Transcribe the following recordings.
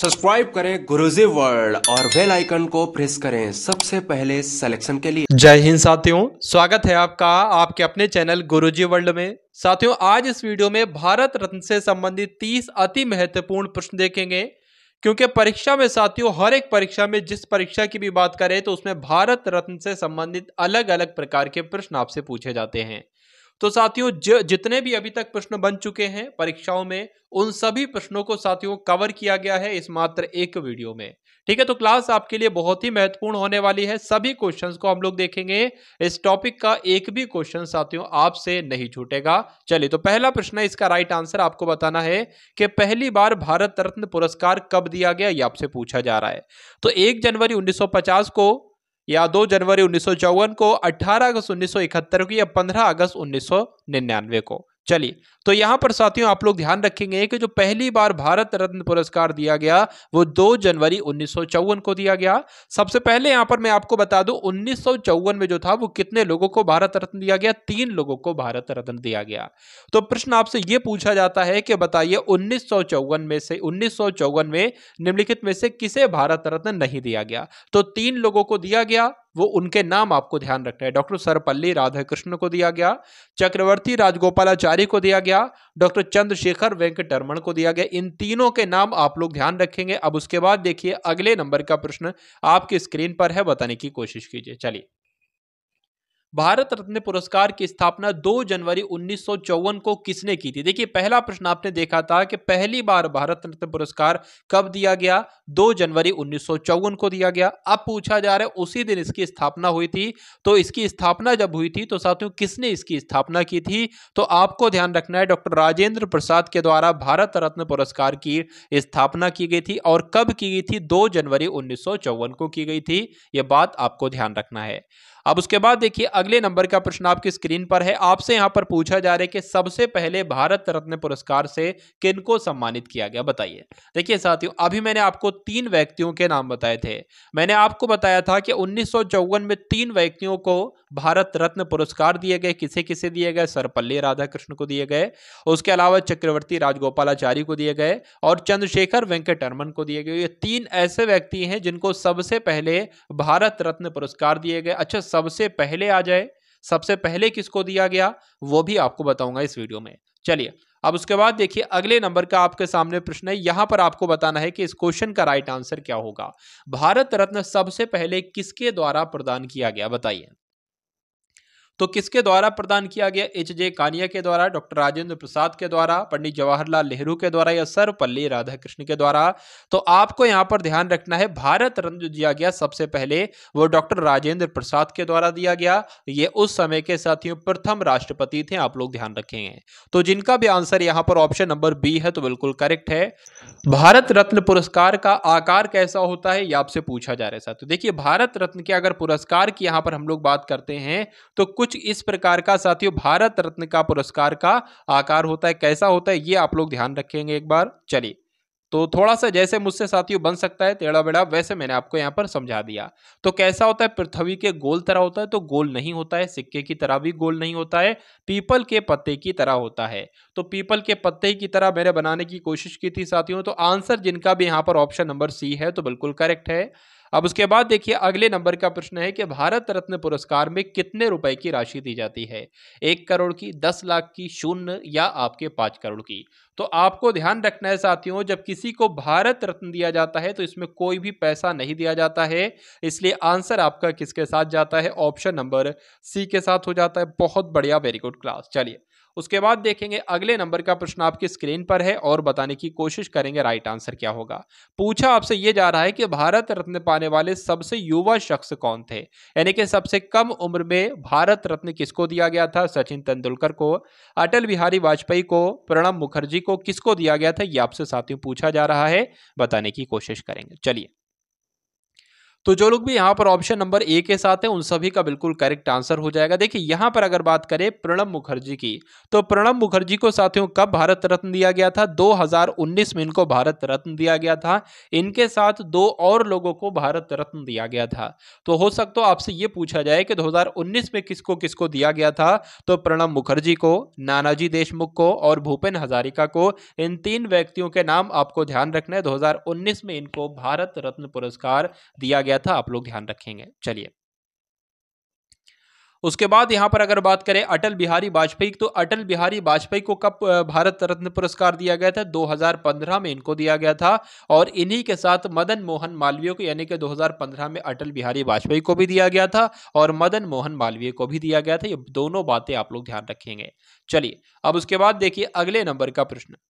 subscribe करें Guruji world और bell icon को प्रेस करें सबसे पहले सिलेक्शन के लिए जय हिंद साथियों स्वागत है आपका आपके अपने चैनल गुरुजी वर्ल्ड में साथियों आज इस वीडियो में भारत रत्न से संबंधित 30 अति महत्वपूर्ण प्रश्न देखेंगे क्योंकि परीक्षा में साथियों हर एक परीक्षा में जिस परीक्षा की भी बात करें तो उसमें भारत रत्न से संबंधित अलग अलग प्रकार के प्रश्न आपसे पूछे जाते हैं तो साथियों जितने भी अभी तक प्रश्न बन चुके हैं परीक्षाओं में उन सभी प्रश्नों को साथियों कवर किया गया है इस मात्र एक वीडियो में ठीक है तो क्लास आपके लिए बहुत ही महत्वपूर्ण होने वाली है सभी क्वेश्चंस को हम लोग देखेंगे इस टॉपिक का एक भी क्वेश्चन साथियों आपसे नहीं छूटेगा चलिए तो पहला प्रश्न इसका राइट आंसर आपको बताना है कि पहली बार भारत रत्न पुरस्कार कब दिया गया ये आपसे पूछा जा रहा है तो एक जनवरी 1950 को या 2 जनवरी उन्नीस को 18 अगस्त उन्नीस को या 15 अगस्त उन्नीस को चलिए तो यहां पर साथियों आप लोग ध्यान रखेंगे कि जो पहली बार भारत रत्न पुरस्कार दिया गया वो 2 जनवरी उन्नीस को दिया गया सबसे पहले यहां पर मैं आपको बता दूं उन्नीस में जो था वो कितने लोगों को भारत रत्न दिया गया तीन लोगों को भारत रत्न दिया गया तो प्रश्न आपसे ये पूछा जाता है कि बताइए उन्नीस में से उन्नीस में निम्नलिखित में से किसे भारत रत्न नहीं दिया गया तो तीन लोगों को दिया गया वो उनके नाम आपको ध्यान रखना है डॉक्टर सर्वपल्ली राधाकृष्ण को दिया गया चक्रवर्ती राजगोपालाचारी को दिया गया डॉक्टर चंद्रशेखर वेंकटरमण को दिया गया इन तीनों के नाम आप लोग ध्यान रखेंगे अब उसके बाद देखिए अगले नंबर का प्रश्न आपकी स्क्रीन पर है बताने की कोशिश कीजिए चलिए भारत रत्न पुरस्कार की स्थापना 2 जनवरी उन्नीस को किसने की थी देखिए पहला प्रश्न आपने देखा था कि पहली बार भारत रत्न पुरस्कार कब दिया गया 2 जनवरी उन्नीस को दिया गया अब पूछा जा रहा है उसी दिन इसकी स्थापना हुई थी तो इसकी स्थापना जब हुई थी तो साथियों किसने इसकी स्थापना की थी तो आपको ध्यान रखना है डॉक्टर राजेंद्र प्रसाद के द्वारा भारत रत्न पुरस्कार की स्थापना की गई थी और कब की गई थी दो जनवरी उन्नीस को की गई थी यह बात आपको ध्यान रखना है अब उसके बाद देखिए अगले नंबर का प्रश्न आपकी स्क्रीन पर है आपसे यहाँ पर पूछा जा रहा है कि सबसे पहले भारत रत्न पुरस्कार से किनको सम्मानित किया गया बताइए देखिए साथियों अभी मैंने आपको तीन व्यक्तियों के नाम बताए थे मैंने आपको बताया था कि उन्नीस में तीन व्यक्तियों को भारत रत्न पुरस्कार दिए गए किसे किसे दिए गए सर्वपल्ली राधाकृष्ण को दिए गए उसके अलावा चक्रवर्ती राजगोपालाचारी को दिए गए और चंद्रशेखर वेंकट रमन को दिए गए ये तीन ऐसे व्यक्ति हैं जिनको सबसे पहले भारत रत्न पुरस्कार दिए गए अच्छा सबसे पहले आ जाए सबसे पहले किसको दिया गया वो भी आपको बताऊंगा इस वीडियो में चलिए अब उसके बाद देखिए अगले नंबर का आपके सामने प्रश्न है यहां पर आपको बताना है कि इस क्वेश्चन का राइट आंसर क्या होगा भारत रत्न सबसे पहले किसके द्वारा प्रदान किया गया बताइए तो किसके द्वारा प्रदान किया गया एच जे कानिया के द्वारा डॉक्टर राजेंद्र प्रसाद के द्वारा पंडित जवाहरलाल नेहरू के द्वारा या सर्वपल्ली राधाकृष्ण के द्वारा तो आपको यहाँ पर ध्यान रखना है भारत रत्न जो दिया गया सबसे पहले वो डॉक्टर राजेंद्र प्रसाद के द्वारा दिया गया ये उस समय के साथियों प्रथम राष्ट्रपति थे आप लोग ध्यान रखेंगे तो जिनका भी आंसर यहाँ पर ऑप्शन नंबर बी है तो बिल्कुल करेक्ट है भारत रत्न पुरस्कार का आकार कैसा होता है ये आपसे पूछा जा रहा है साथियों देखिए भारत रत्न के अगर पुरस्कार की यहाँ पर हम लोग बात करते हैं तो कुछ कुछ इस प्रकार का साथियों भारत रत्न का पुरस्कार का आकार होता है कैसा होता है ये आप लोग ध्यान रखेंगे एक बार चलिए तो थोड़ा सा जैसे मुझसे साथियों बन सकता है टेढ़ा बेड़ा वैसे मैंने आपको यहाँ पर समझा दिया तो कैसा होता है पृथ्वी के गोल तरह होता है तो गोल नहीं होता है सिक्के की तरह भी गोल नहीं होता है पीपल के पत्ते की तरह होता है तो पीपल के पत्ते की तरह मैंने बनाने की कोशिश की थी साथियों तो आंसर जिनका भी यहाँ पर ऑप्शन नंबर सी है तो बिल्कुल करेक्ट है अब उसके बाद देखिए अगले नंबर का प्रश्न है कि भारत रत्न पुरस्कार में कितने रुपए की राशि दी जाती है एक करोड़ की दस लाख की शून्य या आपके पाँच करोड़ की तो आपको ध्यान रखना है साथियों जब किसी को भारत रत्न दिया जाता है तो इसमें कोई भी पैसा नहीं दिया जाता है इसलिए आंसर आपका किसके साथ जाता है ऑप्शन नंबर सी के साथ हो जाता है बहुत बढ़िया वेरी गुड क्लास चलिए उसके बाद देखेंगे अगले नंबर का प्रश्न आपकी स्क्रीन पर है और बताने की कोशिश करेंगे राइट आंसर क्या होगा पूछा आपसे यह जा रहा है कि भारत रत्न पाने वाले सबसे युवा शख्स कौन थे यानी कि सबसे कम उम्र में भारत रत्न किसको दिया गया था सचिन तेंदुलकर को अटल बिहारी वाजपेयी को प्रणब मुखर्जी को किसको दिया गया था यह आपसे साथियों पूछा जा रहा है बताने की कोशिश करेंगे चलिए तो जो लोग भी यहाँ पर ऑप्शन नंबर ए के साथ हैं उन सभी का बिल्कुल करेक्ट आंसर हो जाएगा देखिए यहाँ पर अगर बात करें प्रणब मुखर्जी की तो प्रणब मुखर्जी को साथियों कब भारत रत्न दिया गया था 2019 में इनको भारत रत्न दिया गया था इनके साथ दो और लोगों को भारत रत्न दिया गया था तो हो सकता आपसे ये पूछा जाए कि दो में किसको किसको दिया गया था तो प्रणब मुखर्जी को नानाजी देशमुख को और भूपेन हजारिका को इन तीन व्यक्तियों के नाम आपको ध्यान रखना है दो में इनको भारत रत्न पुरस्कार दिया गया गया था आप लोग ध्यान रखेंगे चलिए उसके बाद यहां पर अगर बात करें अटल बिहारी वाजपेयी तो अटल बिहारी वाजपेयी को कब भारत रत्न पुरस्कार दिया गया था 2015 में इनको दिया गया था और इन्हीं के साथ मदन मोहन मालवीय को यानी कि 2015 में अटल बिहारी वाजपेयी को भी दिया गया था और मदन मोहन मालवीय को भी दिया गया था ये दोनों बातें आप लोग ध्यान रखेंगे चलिए अब उसके बाद देखिए अगले नंबर का प्रश्न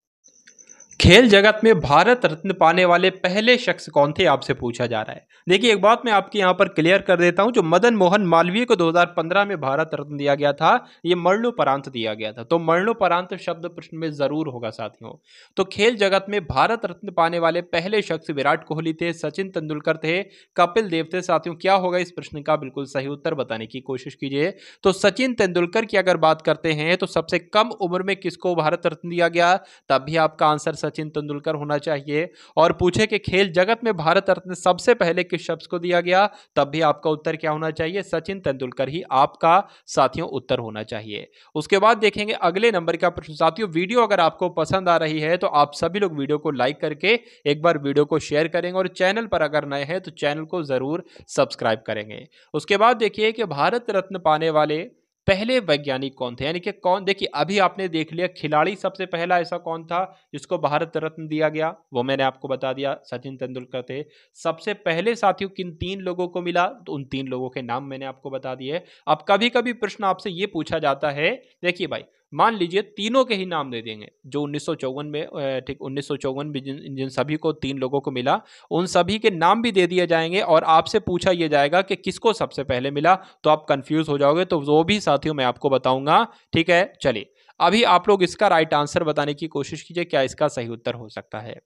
खेल जगत में भारत रत्न पाने वाले पहले शख्स कौन थे आपसे पूछा जा रहा है देखिए एक बात मैं आपके यहाँ पर क्लियर कर देता हूँ जो मदन मोहन मालवीय को 2015 में भारत रत्न दिया गया था ये मरणोपरांत दिया गया था तो मरणोपरांत शब्द प्रश्न में ज़रूर होगा साथियों तो खेल जगत में भारत रत्न पाने वाले पहले शख्स विराट कोहली थे सचिन तेंदुलकर थे कपिल देव थे साथियों क्या होगा इस प्रश्न का बिल्कुल सही उत्तर बताने की कोशिश कीजिए तो सचिन तेंदुलकर की अगर बात करते हैं तो सबसे कम उम्र में किसको भारत रत्न दिया गया तब भी आपका आंसर सचिन तेंदुलकर होना चाहिए और पूछे कि खेल जगत में भारत रत्न सबसे पहले किस शब्द को दिया गया तब भी आपका उत्तर क्या होना चाहिए सचिन तेंदुलकर ही आपका साथियों उत्तर होना चाहिए उसके बाद देखेंगे अगले नंबर का प्रश्न साथियों वीडियो अगर आपको पसंद आ रही है तो आप सभी लोग वीडियो को लाइक करके एक बार वीडियो को शेयर करेंगे और चैनल पर अगर नए हैं तो चैनल को जरूर सब्सक्राइब करेंगे उसके बाद देखिए कि भारत रत्न पाने वाले पहले वैज्ञानिक कौन थे यानी कि कौन देखिए अभी आपने देख लिया खिलाड़ी सबसे पहला ऐसा कौन था जिसको भारत रत्न दिया गया वो मैंने आपको बता दिया सचिन तेंदुलकर थे सबसे पहले साथियों किन तीन लोगों को मिला तो उन तीन लोगों के नाम मैंने आपको बता दिए अब कभी कभी प्रश्न आपसे ये पूछा जाता है देखिए भाई मान लीजिए तीनों के ही नाम दे देंगे जो उन्नीस में ठीक उन्नीस में जिन जिन सभी को तीन लोगों को मिला उन सभी के नाम भी दे दिए जाएंगे और आपसे पूछा यह जाएगा कि किसको सबसे पहले मिला तो आप कंफ्यूज हो जाओगे तो वो भी साथियों मैं आपको बताऊंगा ठीक है चलिए अभी आप लोग इसका राइट आंसर बताने की कोशिश कीजिए क्या इसका सही उत्तर हो सकता है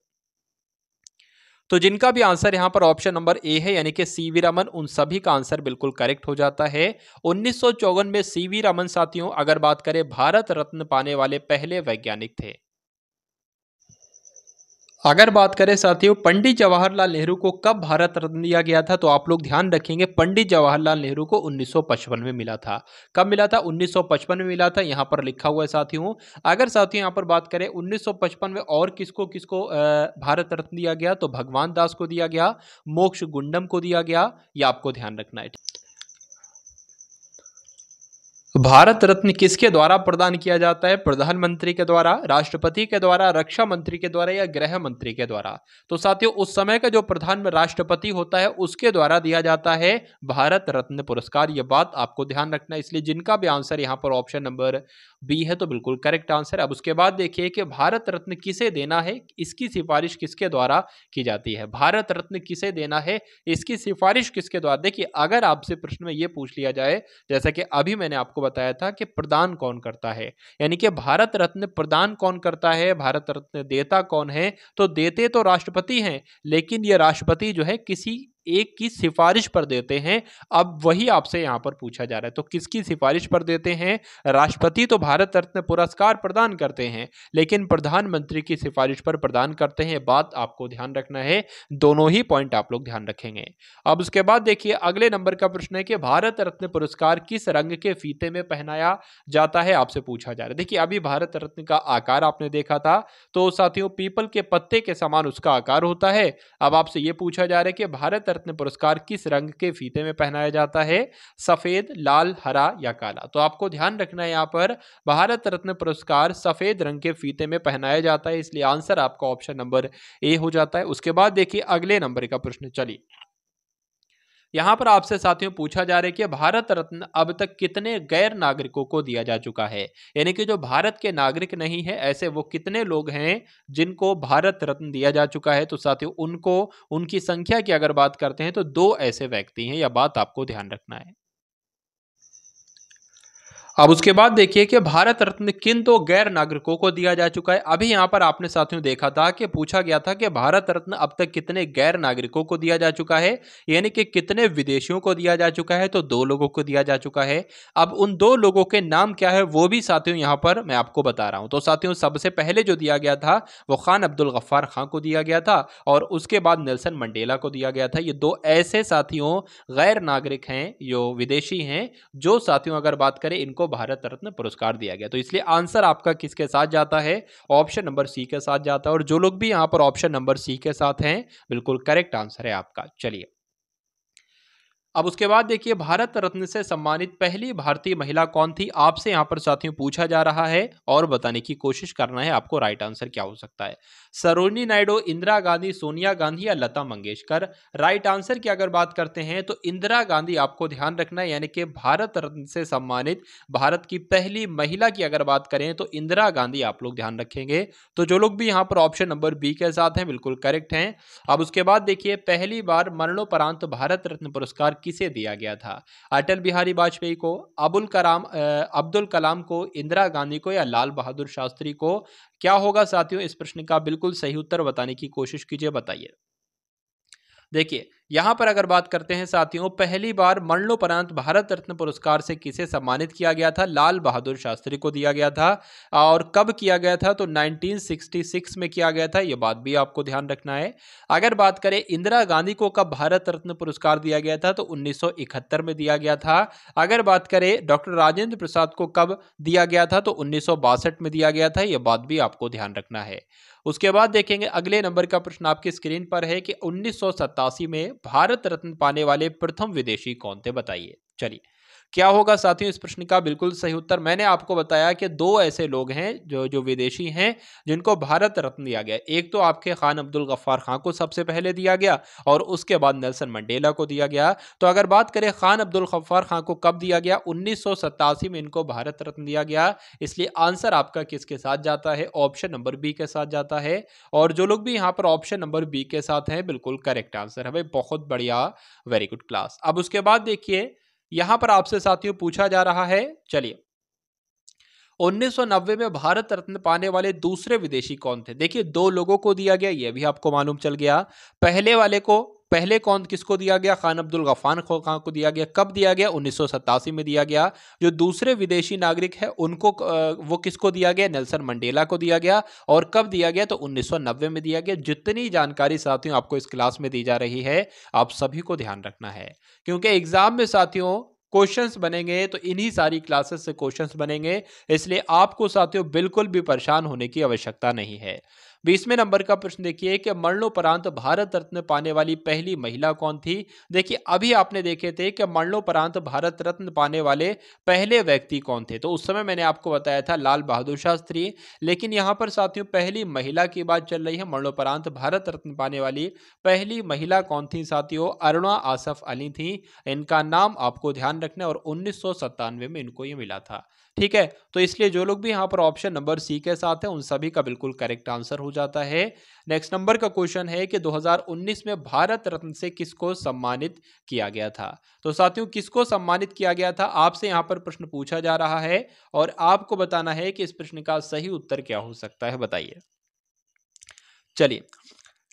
तो जिनका भी आंसर यहां पर ऑप्शन नंबर ए है यानी कि सी वी रमन उन सभी का आंसर बिल्कुल करेक्ट हो जाता है उन्नीस में सी वी रमन साथियों अगर बात करें भारत रत्न पाने वाले पहले वैज्ञानिक थे अगर बात करें साथियों पंडित जवाहरलाल नेहरू को कब भारत रत्न दिया गया था तो आप लोग ध्यान रखेंगे पंडित जवाहरलाल नेहरू को 1955 में मिला था कब मिला था 1955 में मिला था यहाँ पर लिखा हुआ है साथियों अगर साथियों यहाँ पर बात करें 1955 में और किसको किसको भारत रत्न दिया गया तो भगवान दास को दिया गया मोक्ष गुंडम को दिया गया यह आपको ध्यान रखना है भारत रत्न किसके द्वारा प्रदान किया जाता है प्रधानमंत्री के द्वारा राष्ट्रपति के द्वारा रक्षा मंत्री के द्वारा या गृह मंत्री के द्वारा तो साथियों उस समय का जो प्रधान राष्ट्रपति होता है उसके द्वारा दिया जाता है भारत रत्न पुरस्कार यह बात आपको ध्यान रखना इसलिए जिनका भी आंसर यहाँ पर ऑप्शन नंबर बी है तो बिल्कुल करेक्ट आंसर अब उसके बाद देखिए कि भारत रत्न किसे देना है इसकी सिफारिश किसके द्वारा की जाती है भारत रत्न किसे देना है इसकी सिफारिश किसके द्वारा देखिए अगर आपसे प्रश्न में ये पूछ लिया जाए जैसा कि अभी मैंने आपको बताया था कि प्रदान कौन करता है यानी कि भारत रत्न प्रदान कौन करता है भारत रत्न देता कौन है तो देते तो राष्ट्रपति हैं लेकिन ये राष्ट्रपति जो है किसी एक की सिफारिश पर देते हैं अब वही आपसे यहां पर पूछा जा रहा है तो किसकी सिफारिश पर देते हैं राष्ट्रपति तो भारत रत्न पुरस्कार प्रदान करते हैं लेकिन प्रधानमंत्री की सिफारिश पर प्रदान करते हैं बात आपको ध्यान रखना है दोनों ही पॉइंट आप लोग ध्यान रखेंगे अब उसके बाद देखिए अगले नंबर का प्रश्न है कि भारत रत्न पुरस्कार किस रंग के फीते में पहनाया जाता है आपसे पूछा जा रहा है देखिए अभी भारत रत्न का आकार आपने देखा था तो साथियों पीपल के पत्ते के समान उसका आकार होता है अब आपसे यह पूछा जा रहा है कि भारत रत्न पुरस्कार किस रंग के फीते में पहनाया जाता है सफ़ेद लाल हरा या काला तो आपको ध्यान रखना है यहाँ पर भारत रत्न पुरस्कार सफ़ेद रंग के फीते में पहनाया जाता है इसलिए आंसर आपका ऑप्शन नंबर ए हो जाता है उसके बाद देखिए अगले नंबर का प्रश्न चलिए यहाँ पर आपसे साथियों पूछा जा रहा है कि भारत रत्न अब तक कितने गैर नागरिकों को दिया जा चुका है यानी कि जो भारत के नागरिक नहीं है ऐसे वो कितने लोग हैं जिनको भारत रत्न दिया जा चुका है तो साथियों उनको उनकी संख्या की अगर बात करते हैं तो दो ऐसे व्यक्ति हैं यह बात आपको ध्यान रखना है अब उसके बाद देखिए कि भारत रत्न किन तो गैर नागरिकों को दिया जा चुका है अभी यहाँ पर आपने साथियों देखा था कि पूछा गया था कि भारत रत्न अब तक कितने गैर नागरिकों को दिया जा चुका है यानी कि कितने विदेशियों को दिया जा चुका है तो दो लोगों को दिया जा चुका है अब उन दो लोगों के नाम क्या है वो भी साथियों यहाँ पर मैं आपको बता रहा हूँ तो साथियों सबसे पहले जो दिया गया था वो खान अब्दुल गफ्फार खां को दिया गया था और उसके बाद नेल्सन मंडेला को दिया गया था ये दो ऐसे साथियों गैर नागरिक हैं जो विदेशी हैं जो साथियों अगर बात करें इनको भारत रत्न पुरस्कार दिया गया तो इसलिए आंसर आपका किसके साथ जाता है ऑप्शन नंबर सी के साथ जाता है और जो लोग भी यहाँ पर ऑप्शन नंबर सी के साथ हैं बिल्कुल करेक्ट आंसर है आपका चलिए अब उसके बाद देखिए भारत रत्न से सम्मानित पहली भारतीय महिला कौन थी आपसे यहाँ पर साथियों पूछा जा रहा है और बताने की कोशिश करना है आपको राइट आंसर क्या हो सकता है सरोनी नायडू इंदिरा गांधी सोनिया गांधी या लता मंगेशकर राइट आंसर की अगर बात करते हैं तो इंदिरा गांधी आपको ध्यान रखना है यानी कि भारत रत्न से सम्मानित भारत की पहली महिला की अगर बात करें तो इंदिरा गांधी आप लोग ध्यान रखेंगे तो जो लोग भी यहाँ पर ऑप्शन नंबर बी के साथ हैं बिल्कुल करेक्ट हैं अब उसके बाद देखिए पहली बार मरणोपरांत भारत रत्न पुरस्कार किसे दिया गया था अटल बिहारी वाजपेयी को अबुल कलाम अब्दुल कलाम को इंदिरा गांधी को या लाल बहादुर शास्त्री को क्या होगा साथियों इस प्रश्न का बिल्कुल सही उत्तर बताने की कोशिश कीजिए बताइए देखिए यहाँ पर अगर बात करते हैं साथियों पहली बार मरणोपरांत भारत रत्न पुरस्कार से किसे सम्मानित किया गया था लाल बहादुर शास्त्री को दिया गया था और कब किया गया था तो 1966 में किया गया था यह बात भी आपको ध्यान रखना है अगर बात करें इंदिरा गांधी को कब भारत रत्न पुरस्कार दिया गया था तो उन्नीस में दिया गया था अगर बात करें डॉक्टर राजेंद्र प्रसाद को कब दिया गया था तो उन्नीस में दिया गया था यह बात भी आपको ध्यान रखना है उसके बाद देखेंगे अगले नंबर का प्रश्न आपकी स्क्रीन पर है कि उन्नीस में भारत रत्न पाने वाले प्रथम विदेशी कौन थे बताइए चलिए क्या होगा साथियों इस प्रश्न का बिल्कुल सही उत्तर मैंने आपको बताया कि दो ऐसे लोग हैं जो जो विदेशी हैं जिनको भारत रत्न दिया गया एक तो आपके खान अब्दुल गफ्फार खां को सबसे पहले दिया गया और उसके बाद नेल्सन मंडेला को दिया गया तो अगर बात करें खान अब्दुल गफ्फार खां को कब दिया गया उन्नीस में इनको भारत रत्न दिया गया इसलिए आंसर आपका किसके साथ जाता है ऑप्शन नंबर बी के साथ जाता है और जो लोग भी यहाँ पर ऑप्शन नंबर बी के साथ हैं बिल्कुल करेक्ट आंसर है भाई बहुत बढ़िया वेरी गुड क्लास अब उसके बाद देखिए यहां पर आपसे साथियों पूछा जा रहा है चलिए 1990 में भारत रत्न पाने वाले दूसरे विदेशी कौन थे देखिए दो लोगों को दिया गया यह भी आपको मालूम चल गया पहले वाले को पहले कौन किसको दिया गया खान अब्दुल गफान खान को दिया गया कब दिया गया उन्नीस में दिया गया जो दूसरे विदेशी नागरिक है उनको वो किसको दिया गया नेल्सन मंडेला को दिया गया और कब दिया गया तो 1990 में दिया गया जितनी जानकारी साथियों आपको इस क्लास में दी जा रही है आप सभी को ध्यान रखना है क्योंकि एग्जाम में साथियों क्वेश्चंस बनेंगे तो इन्हीं सारी क्लासेस से क्वेश्चंस बनेंगे इसलिए आपको साथियों बिल्कुल भी परेशान होने की आवश्यकता नहीं है बीसवें नंबर का प्रश्न देखिए कि मरणोपरांत भारत रत्न पाने वाली पहली महिला कौन थी देखिए अभी आपने देखे थे कि मरणोपरांत भारत रत्न पाने वाले पहले व्यक्ति कौन थे तो उस समय मैंने आपको बताया था लाल बहादुर शास्त्री लेकिन यहाँ पर साथियों पहली महिला की बात चल रही है मरणोपरांत भारत रत्न पाने वाली पहली महिला कौन थी साथियों अरुणा आसफ अली थी इनका नाम आपको ध्यान रखना और उन्नीस में इनको ये मिला था ठीक है तो इसलिए जो लोग भी यहाँ पर ऑप्शन नंबर सी के साथ हैं उन सभी का बिल्कुल करेक्ट आंसर हो जाता है नेक्स्ट नंबर का क्वेश्चन है कि 2019 में भारत रत्न से किसको सम्मानित किया गया था तो साथियों किसको सम्मानित किया गया था आपसे यहां पर प्रश्न पूछा जा रहा है और आपको बताना है कि इस प्रश्न का सही उत्तर क्या हो सकता है बताइए चलिए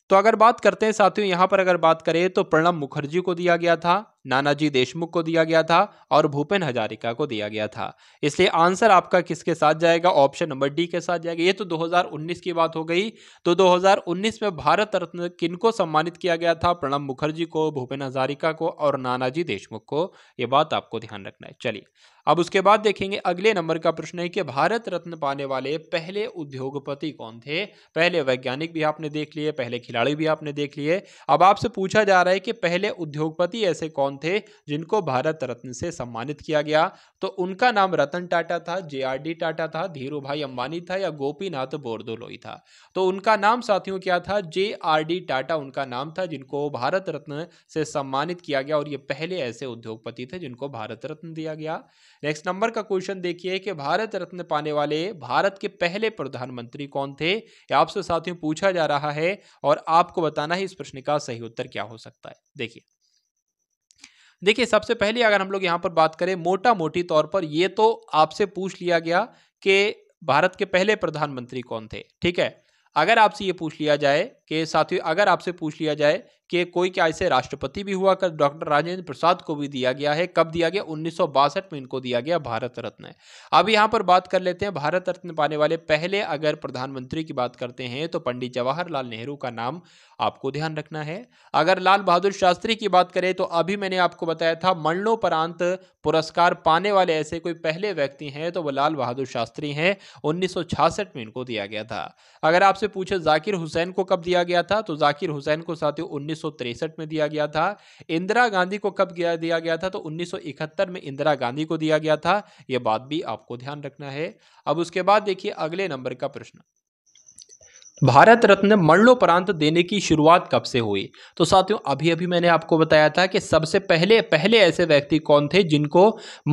तो अगर बात करते हैं साथियों यहां पर अगर बात करें तो प्रणब मुखर्जी को दिया गया था नानाजी देशमुख को दिया गया था और भूपेन हजारिका को दिया गया था इसलिए आंसर आपका किसके साथ जाएगा ऑप्शन नंबर डी के साथ जाएगा ये तो 2019 की बात हो गई तो 2019 में भारत रत्न किनको सम्मानित किया गया था प्रणब मुखर्जी को भूपेन हजारिका को और नानाजी देशमुख को ये बात आपको ध्यान रखना है चलिए अब उसके बाद देखेंगे अगले नंबर का प्रश्न है कि भारत रत्न पाने वाले पहले उद्योगपति कौन थे पहले वैज्ञानिक भी आपने देख लिए पहले खिलाड़ी भी आपने देख लिए अब आपसे पूछा जा रहा है कि पहले उद्योगपति ऐसे कौन कौन थे जिनको भारत रत्न से सम्मानित किया गया तो उनका नाम रतन टाटा था जे टाटा था धीरू भाई अंबानी था या गोपीनाथ बोरदोलोई था तो उनका नाम साथियों क्या था जे टाटा उनका नाम था जिनको भारत रत्न से सम्मानित किया गया और ये पहले ऐसे उद्योगपति थे जिनको भारत रत्न दिया गया नेक्स्ट नंबर का क्वेश्चन देखिए कि भारत रत्न पाने वाले भारत के पहले प्रधानमंत्री कौन थे आपसे साथियों पूछा जा रहा है और आपको बताना है इस प्रश्न का सही उत्तर क्या हो सकता है देखिए देखिए सबसे पहले अगर हम लोग यहाँ पर बात करें मोटा मोटी तौर पर ये तो आपसे पूछ लिया गया कि भारत के पहले प्रधानमंत्री कौन थे ठीक है अगर आपसे ये पूछ लिया जाए कि साथियों अगर आपसे पूछ लिया जाए के कोई क्या ऐसे राष्ट्रपति भी हुआ कर डॉक्टर राजेंद्र प्रसाद को भी दिया गया है कब दिया गया उन्नीस में इनको दिया गया भारत रत्न अब यहाँ पर बात कर लेते हैं भारत रत्न पाने वाले पहले अगर प्रधानमंत्री की बात करते हैं तो पंडित जवाहरलाल नेहरू का नाम आपको ध्यान रखना है अगर लाल बहादुर शास्त्री की बात करें तो अभी मैंने आपको बताया था मरणोपरांत पुरस्कार पाने वाले ऐसे कोई पहले व्यक्ति हैं तो वो लाल बहादुर शास्त्री हैं उन्नीस में इनको दिया गया था अगर आपसे पूछे जाकिर हुसैन को कब दिया गया था तो जाकिर हुसैन को साथियों उन्नीस में दिया गया था इंदिरा गांधी को कब दिया गया था तो 1971 में इंदिरा गांधी को दिया गया था यह बात भी आपको ध्यान रखना है अब उसके बाद देखिए अगले नंबर का प्रश्न भारत रत्न मरणोपरांत देने की शुरुआत कब से हुई तो साथियों अभी अभी मैंने आपको बताया था कि सबसे पहले पहले ऐसे व्यक्ति कौन थे जिनको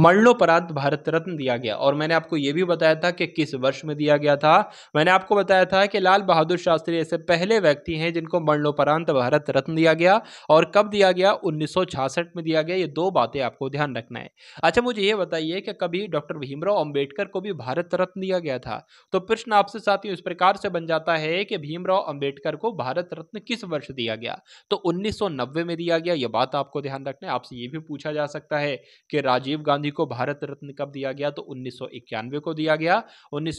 मरणोपरांत भारत रत्न दिया गया और मैंने आपको यह भी बताया था कि किस वर्ष में दिया गया था मैंने आपको बताया था कि लाल बहादुर शास्त्री ऐसे पहले व्यक्ति हैं जिनको मरणोपरांत भारत रत्न दिया गया और कब दिया गया उन्नीस में दिया गया ये दो बातें आपको ध्यान रखना है अच्छा मुझे ये बताइए कि कभी डॉक्टर भीमराव अम्बेडकर को भी भारत रत्न दिया गया था तो प्रश्न आपसे साथियों इस प्रकार से बन जाता है रहे कि भीमराव अंबेडकर को भारत रत्न किस वर्ष दिया गया तो 1990 में दिया गया यह बात आपको ध्यान रखना है आपसे ये भी पूछा जा सकता है कि राजीव गांधी को भारत रत्न कब दिया गया तो उन्नीस को दिया गया उन्नीस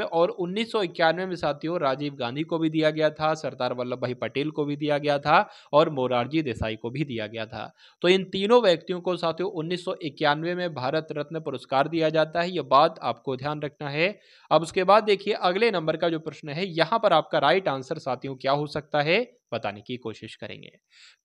में और उन्नीस में साथियों राजीव गांधी को भी दिया गया था सरदार वल्लभ भाई पटेल को भी दिया गया था और मोरारजी देसाई को भी दिया गया था तो इन तीनों व्यक्तियों को साथियों उन्नीस में भारत रत्न पुरस्कार दिया जाता है यह बात आपको ध्यान रखना है अब उसके बाद देखिए अगले नंबर का जो प्रश्न है यहां यहां पर आपका राइट आंसर साथियों क्या हो सकता है बताने की कोशिश करेंगे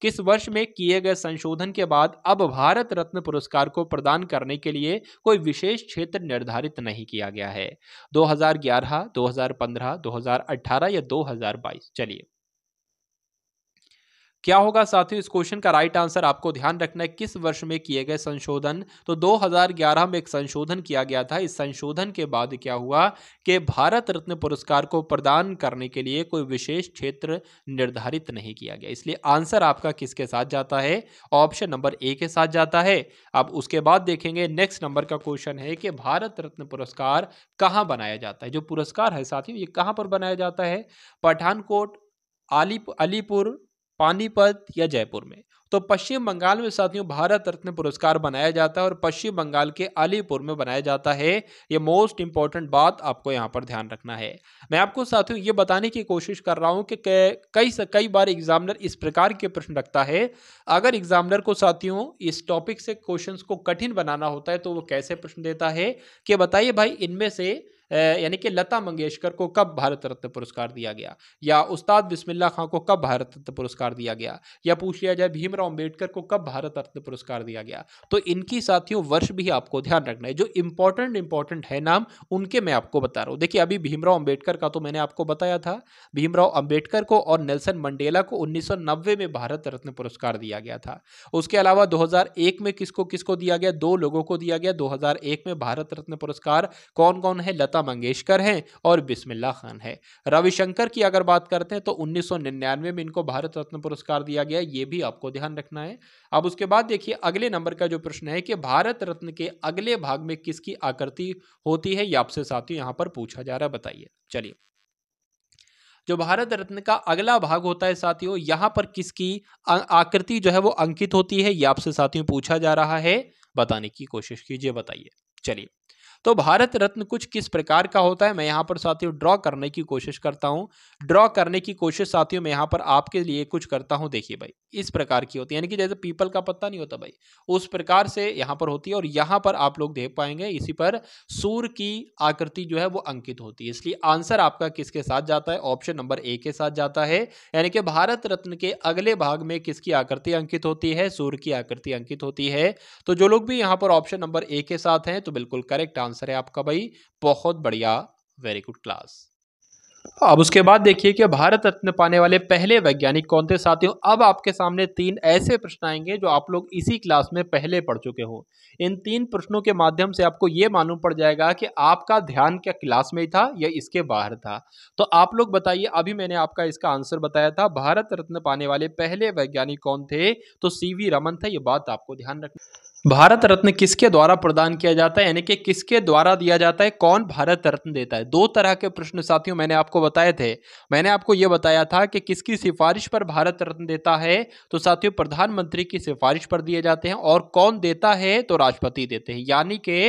किस वर्ष में किए गए संशोधन के बाद अब भारत रत्न पुरस्कार को प्रदान करने के लिए कोई विशेष क्षेत्र निर्धारित नहीं किया गया है 2011, 2015, 2018 या 2022 चलिए क्या होगा साथियों इस क्वेश्चन का राइट आंसर आपको ध्यान रखना है किस वर्ष में किए गए संशोधन तो 2011 में एक संशोधन किया गया था इस संशोधन के बाद क्या हुआ कि भारत रत्न पुरस्कार को प्रदान करने के लिए कोई विशेष क्षेत्र निर्धारित नहीं किया गया इसलिए आंसर आपका किसके साथ जाता है ऑप्शन नंबर ए के साथ जाता है अब उसके बाद देखेंगे नेक्स्ट नंबर का क्वेश्चन है कि भारत रत्न पुरस्कार कहाँ बनाया जाता है जो पुरस्कार है साथियों ये कहाँ पर बनाया जाता है पठानकोट अलीपुर पानीपत या जयपुर में तो पश्चिम बंगाल में साथियों भारत रत्न पुरस्कार बनाया जाता है और पश्चिम बंगाल के अलीपुर में बनाया जाता है ये मोस्ट इंपॉर्टेंट बात आपको यहाँ पर ध्यान रखना है मैं आपको साथियों ये बताने की कोशिश कर रहा हूँ कि कई से कई बार एग्जामिनर इस प्रकार के प्रश्न रखता है अगर एग्जामिनर को साथियों इस टॉपिक से क्वेश्चन को कठिन बनाना होता है तो वो कैसे प्रश्न देता है कि बताइए भाई इनमें से यानी कि लता मंगेशकर को कब भारत रत्न पुरस्कार दिया गया या उस्ताद बिस्मिल्ला खां को कब भारत रत्न पुरस्कार दिया गया या पूछ लिया जाए भीमराव अम्बेडकर को कब भारत रत्न पुरस्कार दिया गया तो इनकी साथियों वर्ष भी आपको ध्यान रखना है जो इंपॉर्टेंट इंपॉर्टेंट है नाम उनके मैं आपको बता रहा हूँ देखिए अभी भीमराव अम्बेडकर का तो मैंने आपको बताया था भीमराव अम्बेडकर को और नेल्सन मंडेला को उन्नीस में भारत रत्न पुरस्कार दिया गया था उसके अलावा दो में किसको किसको दिया गया दो लोगों को दिया गया दो में भारत रत्न पुरस्कार कौन कौन है लता लता मंगेशकर हैं और बिस्मिल्ला खान है रविशंकर की अगर बात करते हैं तो 1999 में इनको भारत रत्न पुरस्कार दिया गया ये भी आपको ध्यान रखना है अब उसके बाद देखिए अगले नंबर का जो प्रश्न है कि भारत रत्न के अगले भाग में किसकी आकृति होती है ये आपसे साथियों यहाँ पर पूछा जा रहा है बताइए चलिए जो भारत रत्न का अगला भाग होता है साथियों यहाँ पर किसकी आकृति जो है वो अंकित होती है ये आपसे साथियों पूछा जा रहा है बताने की कोशिश कीजिए बताइए चलिए तो भारत रत्न कुछ किस प्रकार का होता है मैं यहाँ पर साथियों ड्रॉ करने की कोशिश करता हूँ ड्रॉ करने की कोशिश साथियों मैं यहाँ पर आपके लिए कुछ करता हूँ देखिए भाई इस प्रकार की होती है यानी कि जैसे पीपल का पत्ता नहीं होता भाई उस प्रकार से यहाँ पर होती है और यहाँ पर आप लोग देख पाएंगे इसी पर सूर्य की आकृति जो है वो अंकित होती है इसलिए आंसर आपका किसके साथ जाता है ऑप्शन नंबर ए के साथ जाता है यानी कि भारत रत्न के अगले भाग में किसकी आकृति अंकित होती है सूर्य की आकृति अंकित होती है तो जो लोग भी यहाँ पर ऑप्शन नंबर ए के साथ हैं तो बिल्कुल करेक्ट आंसर आंसर है आपका भाई बहुत बढ़िया वेरी गुड क्लास अब उसके बाद देखिए कि भारत रत्न पाने वाले पहले वैज्ञानिक कौन थे साथियों अब आपके सामने तीन ऐसे प्रश्न आएंगे जो आप लोग इसी क्लास में पहले पढ़ चुके हो इन तीन प्रश्नों के माध्यम से आपको ये मालूम पड़ जाएगा कि आपका ध्यान क्या क्लास में ही था या इसके बाहर था तो आप लोग बताइए अभी मैंने आपका इसका आंसर बताया था भारत रत्न पाने वाले पहले वैज्ञानिक कौन थे तो सी रमन था ये बात आपको ध्यान रखना भारत रत्न किसके द्वारा प्रदान किया जाता है यानी कि किसके द्वारा दिया जाता है कौन भारत रत्न देता है दो तरह के प्रश्न साथियों मैंने आपको बताए थे मैंने आपको यह बताया था कि किसकी सिफारिश पर भारत रत्न देता है तो साथियों प्रधानमंत्री की सिफारिश पर दिए जाते हैं और कौन देता है तो राष्ट्रपति देते हैं यानी कि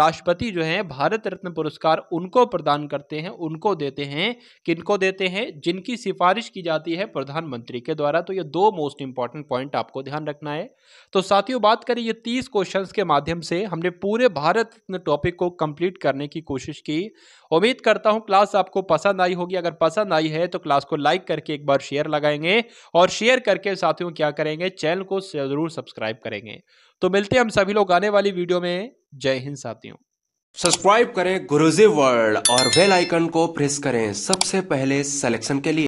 राष्ट्रपति जो है भारत रत्न पुरस्कार उनको प्रदान करते हैं उनको देते हैं किनको देते हैं जिनकी सिफारिश की जाती है प्रधानमंत्री के द्वारा तो ये दो मोस्ट इंपॉर्टेंट पॉइंट आपको ध्यान रखना है तो साथियों बात करें ये तीन तीस क्वेश्चन के माध्यम से हमने पूरे भारत टॉपिक को कंप्लीट करने की कोशिश की उम्मीद करता हूँ क्लास आपको पसंद आई होगी अगर पसंद आई है तो क्लास को लाइक करके एक बार शेयर लगाएंगे और शेयर करके साथियों क्या करेंगे चैनल को जरूर सब्सक्राइब करेंगे तो मिलते हैं हम सभी लोग आने वाली वीडियो में जय हिंद साथियों सब्सक्राइब करें गुरुजी वर्ल्ड और वेल आइकन को प्रेस करें सबसे पहले सिलेक्शन के लिए